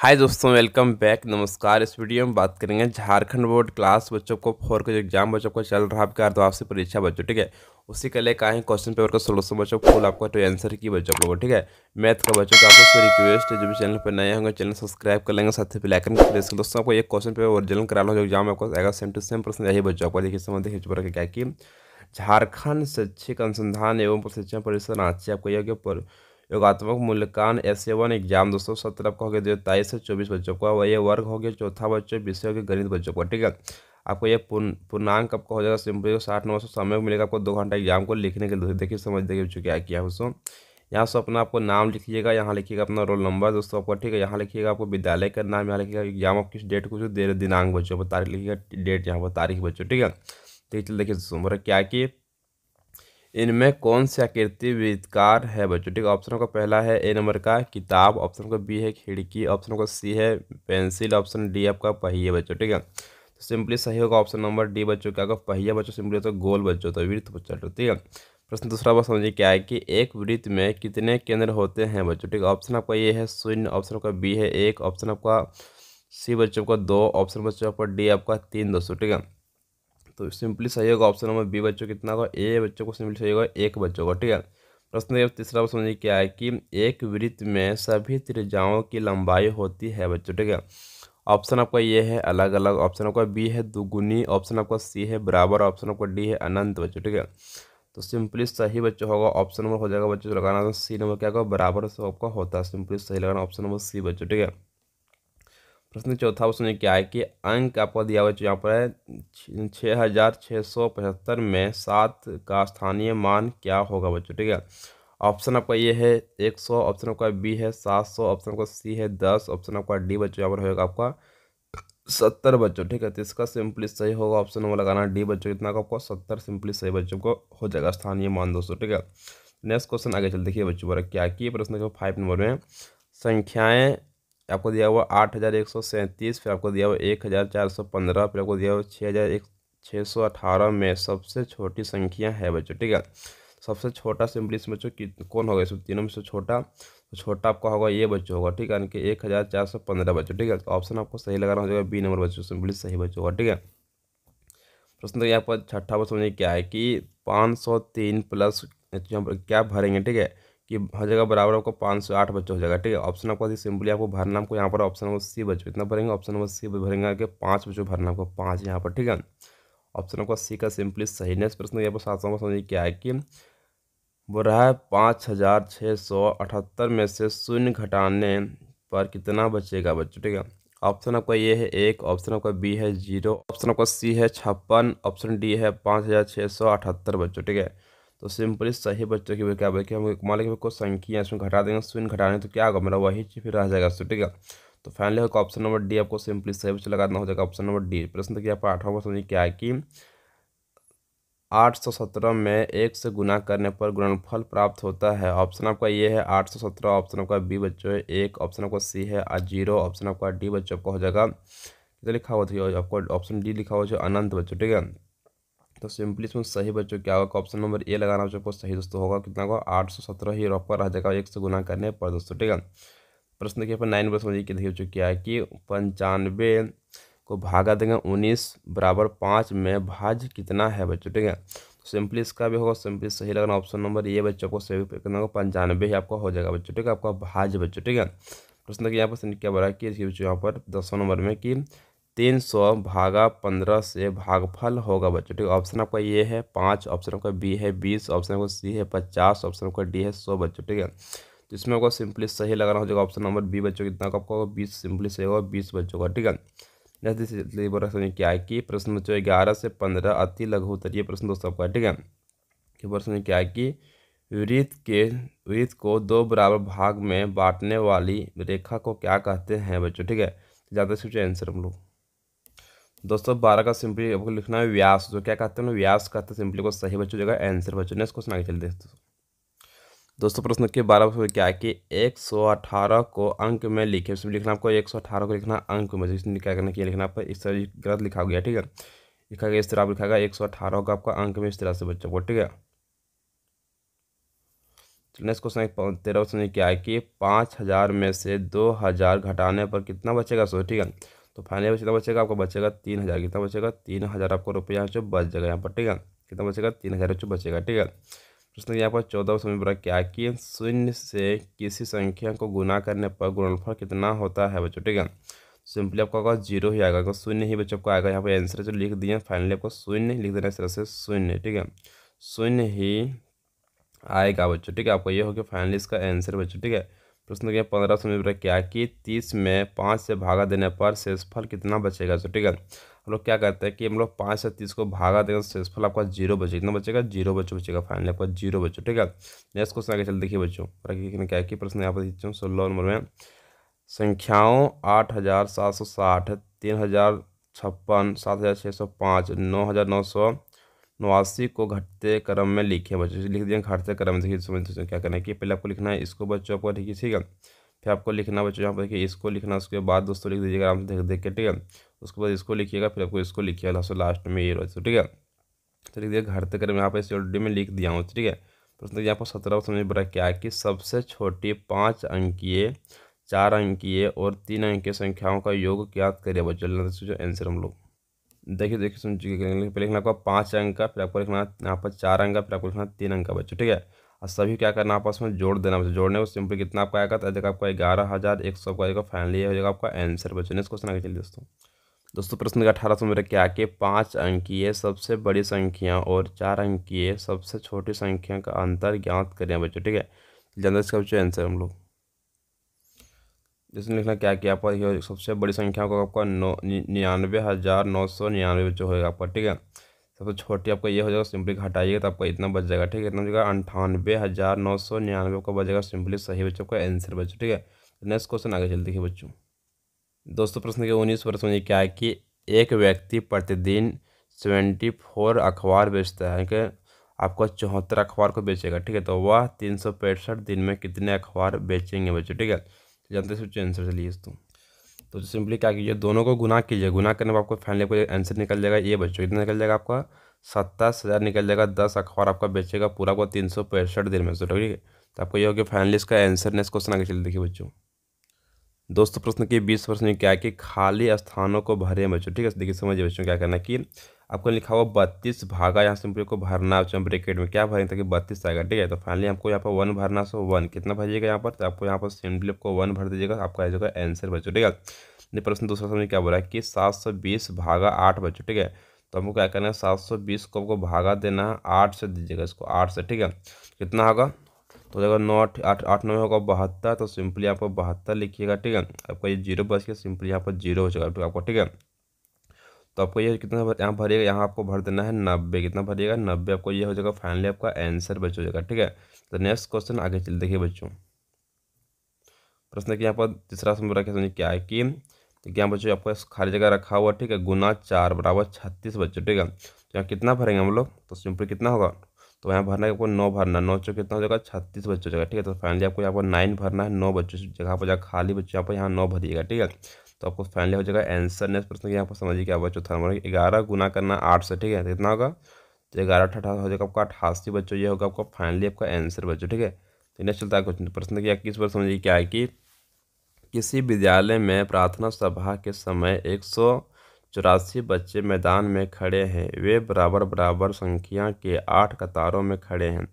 हाय दोस्तों welcome back नमस्कार इस वीडियो में बात करेंगे झारखंड बोर्ड क्लास बच्चों को फोर का जो एग्जाम बच्चों को चल रहा है आपका आपसे परीक्षा बच्चों ठीक है उसी के लिए कहा है क्वेश्चन पेपर का सोलह बच्चों फुल आपका तो आंसर की बच्चों को ठीक है मैथ का बच्चों का आपको रिक्वेस्ट है जो भी चैनल पर नए होंगे चैनल सब्सक्राइब कर लेंगे साथ ही ब्लैक एंड प्रेस कर दोस्तों आपको एक क्वेश्चन पेपर ओरिजिनल करा लो जो एग्जाम आपको आएगा सेम टू सेम प्रश्न यही बच्चों को देखिए समझ देखिए चुप क्या कि झारखंड शैक्षिक अनुसंधान एवं प्रशिक्षण परिषद आज से आपको यह योगात्मक मूल्यांकन एस ए वन एग्जाम दोस्तों सत्रह आपका हो गया दो तेईस से चौबीस बच्चों का ये वर्ग हो गया चौथा बच्चों विषय हो गया गणित बच्चों का ठीक है आपको ये पूर्णांक आपका हो जाएगा सिंपल को साठ नौ सौ समय मिलेगा आपको दो घंटा एग्जाम को लिखने के लिए देखिए समझ देखिए चुके क्या किया दोस्तों यहाँ से अपना आपको नाम लिखिएगा यहाँ लिखिएगा अपना रोल नंबर दोस्तों आपको ठीक है यहाँ लिखिएगा आपको विद्यालय का नाम यहाँ लिखिएगा एग्जाम आप किस डेट को दे दिनांक बच्चों पर तारीख लिखिएगा डेट यहाँ पर तारीख बच्चों ठीक है ठीक तो चलिए देखिए दोस्तों मेरा क्या कि इनमें कौन से आकृति विकार है बच्चों ठीक ऑप्शन का पहला है ए नंबर का किताब ऑप्शन का बी है खिड़की ऑप्शन का सी है पेंसिल ऑप्शन डी आपका पहिए बच्चों ठीक है तो सिंपली सही होगा ऑप्शन नंबर डी बच्चों का अगर पहिया बच्चों सिंपली तो गोल बच्चों तो वृत्त बच्चा ठीक है प्रश्न दूसरा बात समझिए क्या है कि एक वृत्त में कितने केंद्र होते हैं बच्चों ठीक ऑप्शन आपका ये है शून्य ऑप्शन का बी है एक ऑप्शन आपका सी बच्चों का दो ऑप्शन बच्चों का डी आपका तीन दोस्तों ठीक है तो सिंपली सही होगा ऑप्शन नंबर बी बच्चों कितना होगा ए बच्चों को सिंपली सही होगा एक बच्चों को ठीक है प्रश्न तीसरा प्रश्न समझिए क्या है कि एक वृत्त में सभी त्रिज्याओं की लंबाई होती है बच्चों ठीक है ऑप्शन आपका ये है अलग अलग ऑप्शन आपका बी है दुगुनी ऑप्शन आपका सी है बराबर ऑप्शन आपका डी है अनंत बच्चों ठीक है तो सिंपली सही बच्चों होगा ऑप्शन नंबर हो जाएगा बच्चों लगाना तो सी नंबर क्या होगा बराबर से आपका होता है सिंपली सही लगाना ऑप्शन नंबर सी बच्चों ठीक है प्रश्न चौथा प्रश्न क्या है कि अंक आपको दिया हुआ यहाँ पर है छः हज़ार छः सौ पचहत्तर में सात का स्थानीय मान क्या होगा बच्चों ठीक है ऑप्शन आपका ये है एक सौ ऑप्शन आपका बी है सात सौ ऑप्शन आपका सी है दस ऑप्शन आपका डी बच्चों यहाँ पर होगा आपका सत्तर बच्चों ठीक है तो इसका सिंपली सही होगा ऑप्शन नंबर लगाना डी बच्चों इतना का आपका सत्तर सिंपली सही बच्चों को हो जाएगा स्थानीय मान दोस्तों ठीक है नेक्स्ट क्वेश्चन आगे चल देखिए बच्चों पर क्या किए प्रश्न फाइव नंबर में संख्याएं आपको दिया हुआ आठ हज़ार एक सौ सैंतीस फिर आपको दिया हुआ एक हज़ार चार सौ पंद्रह फिर आपको दिया हुआ छः हज़ार एक छः सौ अठारह में सबसे छोटी संख्या है बच्चों ठीक है सबसे छोटा सिंपली इसमें बच्चों कौन होगा इसमें तीनों में से छोटा तो छोटा आपका होगा ये बच्चों होगा ठीक है यानी कि एक हज़ार चार सौ पंद्रह बच्चों ठीक है तो ऑप्शन आपको सही लगाना हो जाएगा बी नंबर बच्चों सिंपली सही बच्चों होगा ठीक है प्रश्न तो यहाँ पर छठा बच्चों समझिए क्या है कि पाँच सौ तीन प्लस क्या भरेंगे ठीक है कि हर जगह बराबर आपको पाँच सौ आठ बच्चों हो जाएगा ठीक है ऑप्शन आपको सिंपली आपको भरना आपको यहाँ पर ऑप्शन नंबर सी बच्चों इतना भरेंगे ऑप्शन नंबर सी भरेंगे कि पाँच बच्चों भरना आपको पाँच यहाँ पर ठीक है ऑप्शन आपका सी का सिंपली सही नेक्स्ट प्रश्न यहाँ पर सात सौ समझिए क्या है कि वो रहा है पाँच हज़ार छः सौ अठहत्तर में से शून्य घटाने पर कितना बचेगा बच्चों ठीक है ऑप्शन आपका ये है एक ऑप्शन आपका बी है जीरो ऑप्शन आपका सी है छप्पन ऑप्शन डी है पाँच हज़ार छः सौ अठहत्तर बच्चों ठीक है तो सिंपली सही बच्चों की क्या बल्कि हम मान लेंगे कुछ संख्या इसमें घटा देंगे शून्य घटाने तो क्या होगा मेरा वही चीज फिर रह जाएगा तो ठीक है तो फाइनली होगा ऑप्शन नंबर डी आपको सिंपली सही बच्चे लगाना हो जाएगा ऑप्शन नंबर डी प्रश्न देखिए आपका आठवा प्रश्न क्या है कि आठ सौ सत्रह में एक से गुना करने पर गुणनफल प्राप्त होता है ऑप्शन आपका ये है आठ सौ सत्रह ऑप्शन आपका बी बच्चों है एक ऑप्शन आपका सी है और जीरो ऑप्शन आपका डी बच्चों आपका हो जाएगा लिखा हुआ था आपको ऑप्शन डी लिखा हुआ जो अनंत बच्चों ठीक है तो सिंपली इसमें सही बच्चों क्या होगा ऑप्शन नंबर ए लगाना बच्चों को सही दोस्तों होगा कितना होगा आठ सौ सत्रह ही रॉक पर रह जाएगा एक से गुना करने पर दोस्तों ठीक है प्रश्न देखिए पर नाइन प्रश्न देखिए देखिए बच्चों क्या है कि पंचानवे को भागा देंगे उन्नीस बराबर पाँच में भाज कितना है बच्चों ठीक है सिंपली इसका भी होगा सिंपली सही लगाना ऑप्शन नंबर ए बच्चों को सही कितना होगा पंचानवे ही आपका हो जाएगा बच्चों ठीक है आपका भाज बच्चों ठीक है प्रश्न देखिए यहाँ पर क्या बड़ा कि बच्चों यहाँ पर दसों नंबर में कि तीन सौ भागा पंद्रह से भागफल होगा बच्चों ठीक ऑप्शन आपका ये है पाँच ऑप्शन आपका बी है बीस ऑप्शन आपका सी है पचास ऑप्शन आपका डी है सौ बच्चों ठीक है तो इसमें आपको सिंपली सही लगाना हो जाएगा ऑप्शन नंबर बी बच्चों कितना का आपका होगा बीस सिंपली सही होगा बीस बच्चों का ठीक है जैसे इसलिए क्या है कि प्रश्न बच्चों ग्यारह से पंद्रह अति लघु उत्तरीय प्रश्न दोस्तों आपका ठीक है कि प्रश्न क्या है कि वृत्त के वृत्त को दो बराबर भाग में बांटने वाली रेखा को क्या कहते हैं बच्चों ठीक है ज़्यादा से आंसर हम लोग दोस्तों बारह का सिंपली आपको लिखना है व्यास जो तो क्या कहते हैं व्यास कहते हैं सिंपली को सही बच्चों जगह आंसर बच्चों ने इसको आगे चलते दोस्तों प्रश्न के बारह में क्या है कि एक सौ अठारह को अंक में लिखे उसमें लिखना आपको एक सौ अठारह को लिखना अंक में जिसने क्या करना कि लिखना आपको इस तरह गलत लिखा हो गया ठीक है लिखा गया इस तरह आप लिखा एक सौ अठारह होगा आपका अंक में इस तरह से बच्चों को ठीक है नेक्स्ट क्वेश्चन तेरह क्वेश्चन क्या है कि पाँच हज़ार में से दो हज़ार घटाने पर कितना बचेगा सो ठीक है तो फाइनली अब कितना बचेगा आपका बचेगा तीन हज़ार कितना बचेगा तीन हज़ार आपको रुपया जो बच जाएगा यहाँ पर ठीक है कितना बचेगा तीन हज़ार जो बचेगा ठीक है प्रश्न यहाँ पर चौदह समय पर क्या कि शून्य से किसी संख्या को गुना करने पर गुणफल कितना होता है बच्चों ठीक है सिंपली आपको आएगा जीरो ही आएगा शून्य ही बच्चों को आएगा यहाँ पर आंसर जो लिख दिए फाइनली आपको शून्य लिख देना इस तरह से शून्य ठीक है शून्य ही आएगा बच्चों ठीक है आपको ये हो गया फाइनली इसका आंसर बच्चों ठीक है प्रश्न क्या पंद्रह सौ में क्या कि तीस में पाँच से भागा देने पर शेषफल कितना बचेगा सो तो ठीक है हम लोग क्या करते हैं कि हम लोग पाँच से तीस को भागा देंगे शेषफल आपका जीरो बचेगा कितना बचेगा जीरो बच्चों बचेगा फाइनली आपका जीरो बचो ठीक है नेक्स्ट क्वेश्चन आगे चल देखिए बच्चों क्या कि प्रश्न यहाँ पर सोलह नंबर में संख्याओं आठ हज़ार सात सौ साठ तीन हज़ार छप्पन सात हज़ार छः सौ पाँच नौ हज़ार नौ सौ नवासी को घटते क्रम में लिखे बच्चों लिख दिए घटते क्रम में देखिए समझ क्या करना है कि पहले आपको लिखना है इसको बच्चों आपको ठीक है ठीक है फिर आपको लिखना बच्चों यहाँ पर देखिए इसको लिखना उसके बाद दोस्तों लिख दीजिएगा आराम से देख देख के ठीक है उसके बाद इसको लिखिएगा फिर आपको इसको लिखिएगा लास्ट में ये रहो ठीक है तो लिख दिया घटते क्रम यहाँ पर इसे ऑलरेडी में लिख दिया हूँ ठीक है प्रश्न यहाँ पर सत्रह समझ बड़ा क्या कि सबसे छोटी पाँच अंकीय चार अंकीय और तीन अंकीय संख्याओं का योग क्या करिए बच्चों आंसर हम लोग देखिए देखिए समझिए पहले लिखना आपको पाँच अंक का फिर आपको लिखना यहाँ पर चार अंक का फिर आपको लिखना तीन अंक का बच्चों ठीक है और सभी क्या करना आपस में जोड़ देना बच्चों जोड़ने को सिंपल कितना आपका आएगा तो देखा आपका ग्यारह हज़ार एक सौ का फाइनली हो जाएगा आपका आंसर बच्चों ने इस क्वेश्चन आगे चलिए दोस्तों दोस्तों प्रश्न का अठारह सौ मेरे क्या के पाँच अंकीय सबसे बड़ी संख्या और चार अंकीय सबसे छोटी संख्या का अंतर ज्ञात करें बच्चों ठीक है जनता इसका बच्चों आंसर हम लोग इसमें लिखना क्या किया आपका सबसे बड़ी संख्या होगा आपका नौ निन्यानवे हज़ार नौ सौ निन्यानवे बच्चों होगा आपका ठीक है सबसे छोटी आपका ये हो जाएगा सिंपली घटाइएगा तो आपका इतना बच जाएगा ठीक है इतना जगह अंठानवे हज़ार नौ सौ निन्यानवे आपका बचेगा सिंपली सही बच्चों का आंसर बच्चों ठीक है नेक्स्ट क्वेश्चन आगे चलते हैं बच्चों दोस्तों प्रश्न के उन्नीस वर्ष में क्या है कि एक व्यक्ति प्रतिदिन सेवेंटी फोर अखबार बेचता है कि आपको चौहत्तर अखबार को बेचेगा ठीक है तो वह तीन सौ पैंसठ दिन में कितने अखबार बेचेंगे बच्चों ठीक है जानते सोचो आंसर से लिए तो सिंपली तो क्या कीजिए दोनों को गुना कीजिए गुना करने पर आपको फाइनली आपको आंसर निकल जाएगा ये बच्चों कितना निकल जाएगा आपका सत्ताईस हज़ार निकल जाएगा दस अखबार आपका बेचेगा पूरा आपको तीन सौ पैंसठ दिन में ठीक है तो आपको ये हो गया फाइनली इसका आंसर ने इस क्वेश्चन आगे चल देखिए बच्चों दोस्तों प्रश्न की बीस प्रश्न क्या है कि खाली स्थानों को भरे बच्चों ठीक है देखिए समझिए बच्चों क्या करना कि आपको लिखा हुआ बत्तीस भागा यहाँ से को भरना है ब्रेकेट में क्या भरेंगे ताकि बत्तीस आएगा ठीक है तो फाइनली आपको यहाँ पर वन भरना सो वन कितना भरिएगा यहाँ पर तो आपको यहाँ पर सिंपली आपको वन भर दीजिएगा आपका आ जाएगा आंसर बच्चों ठीक है प्रश्न दूसरा समझ क्या बोला है कि सात सौ बीस भागा आठ बच्चों ठीक है तो हमको क्या करना है सात सौ बीस को आपको भागा देना है आठ से दीजिएगा इसको आठ से ठीक है कितना होगा तो जगह नौ आठ आठ नौ होगा बहत्तर तो सिंपली यहाँ पर बहत्तर लिखिएगा ठीक है आपका ये जीरो बच गया सिंपली यहाँ पर जीरो हो जाएगा आपको ठीक है तो आपको ये कितना भर, यहाँ भरिएगा यहाँ आपको भर देना है नब्बे कितना भरेगा नब्बे आपको ये हो जाएगा फाइनली आपका आंसर बच हो जाएगा ठीक है तो नेक्स्ट क्वेश्चन आगे चल देखिए बच्चों प्रश्न के यहाँ पर तीसरा समय रखे समझिए तो क्या है कि तो यहाँ बच्चों आपको खाली जगह रखा हुआ ठीक है गुना चार बराबर छत्तीस बच्चों ठीक है तो यहाँ कितना भरेंगे हम लोग तो सिंपल कितना होगा तो यहाँ भरना है आपको नौ भरना नौ चौक कितना हो जाएगा छत्तीस बच्चों जगह ठीक है तो फाइनली आपको यहाँ पर नाइन भरना है नौ बच्चों जगह पर जगह खाली बच्चों यहाँ पर यहाँ नौ भरिएगा ठीक है तो आपको फाइनली हो जाएगा आंसर नेक्स्ट प्रश्न यहाँ पर समझिए क्या बच्चों थर्मल ग्यारह गुना करना आठ से ठीक है तो कितना होगा तो ग्यारह अठारह हो जाएगा आपका अठासी बच्चों ये होगा आपका फाइनली आपका आंसर बच्चों ठीक है तो नेक्स्ट चलता है क्वेश्चन प्रश्न किया किस पर समझिए क्या है कि किसी विद्यालय में प्रार्थना सभा के समय एक सौ चौरासी बच्चे मैदान में खड़े हैं वे बराबर बराबर संख्या के आठ कतारों में खड़े हैं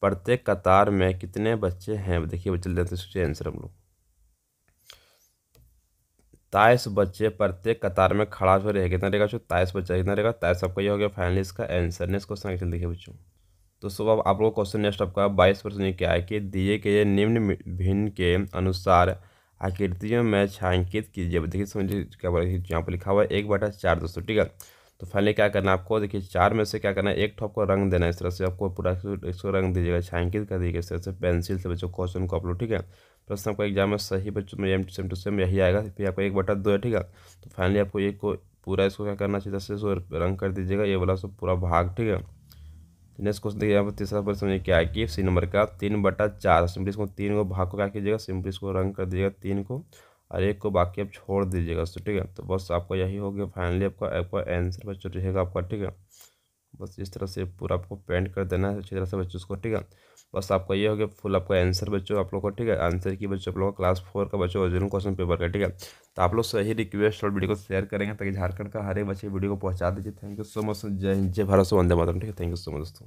प्रत्येक कतार में कितने बच्चे हैं देखिए बच्चे हैं आंसर तो हम लोग ताइस बच्चे प्रत्येक कतार में खड़ा हो रहे कितना रहेगा ताइस बच्चा कितना रहेगा ताइस आपका ये हो गया फाइनली इसका आंसर नेक्स्ट क्वेश्चन आगे देखिए बच्चों तो सुबह आप लोग क्वेश्चन नेक्स्ट आपका बाईस प्रश्न क्या है कि दिए गए निम्न भिन्न के अनुसार आकृतियों में छायांकित कीजिए देखिए समझिए क्या बोला यहाँ पर लिखा हुआ है एक बटा चार दोस्तों ठीक है तो फाइनली क्या करना है आपको देखिए चार में से क्या करना है एक ठो को रंग देना है इस तरह से आपको पूरा इसको रंग दीजिएगा छायांकित कर दीजिएगा इस तरह से पेंसिल से बच्चों क्वेश्चन को आप लोग ठीक है प्रश्न आपका एग्जाम में सही बच्चों में एम सेम टू सेम यही आएगा फिर आपको एक बटा दो है ठीक है तो फाइनली आपको एक को पूरा इसको क्या करना चाहिए दस से रंग कर दीजिएगा ये वाला सो पूरा भाग ठीक है नेक्स्ट क्वेश्चन देखिए यहाँ पर तीसरा प्रश्न ये क्या है कि सी नंबर का तीन बटा चार सिंपली इसको तीन को भाग को क्या कीजिएगा सिंपली इसको रंग कर दीजिएगा तीन को और एक को बाकी आप छोड़ दीजिएगा सो ठीक है तो बस आपका यही हो गया फाइनली आपका आपका आंसर बच्चों रहेगा आपका ठीक है बस इस तरह से पूरा आपको पेंट कर देना है अच्छी तरह से बच्चों को ठीक है बस आपका ये हो गया फुल आपका आंसर बच्चों आप लोग का ठीक है आंसर की बच्चों आप लोग का क्लास फोर का बच्चों ओरिजिनल क्वेश्चन पेपर का ठीक है तो आप लोग सही रिक्वेस्ट और वीडियो को शेयर करेंगे ताकि झारखंड का हर एक बच्चे वीडियो को पहुँचा दीजिए थैंक यू सो मच जय हिंद जय भारत सो वंदे मातरम ठीक है थैंक यू सो मच दोस्तों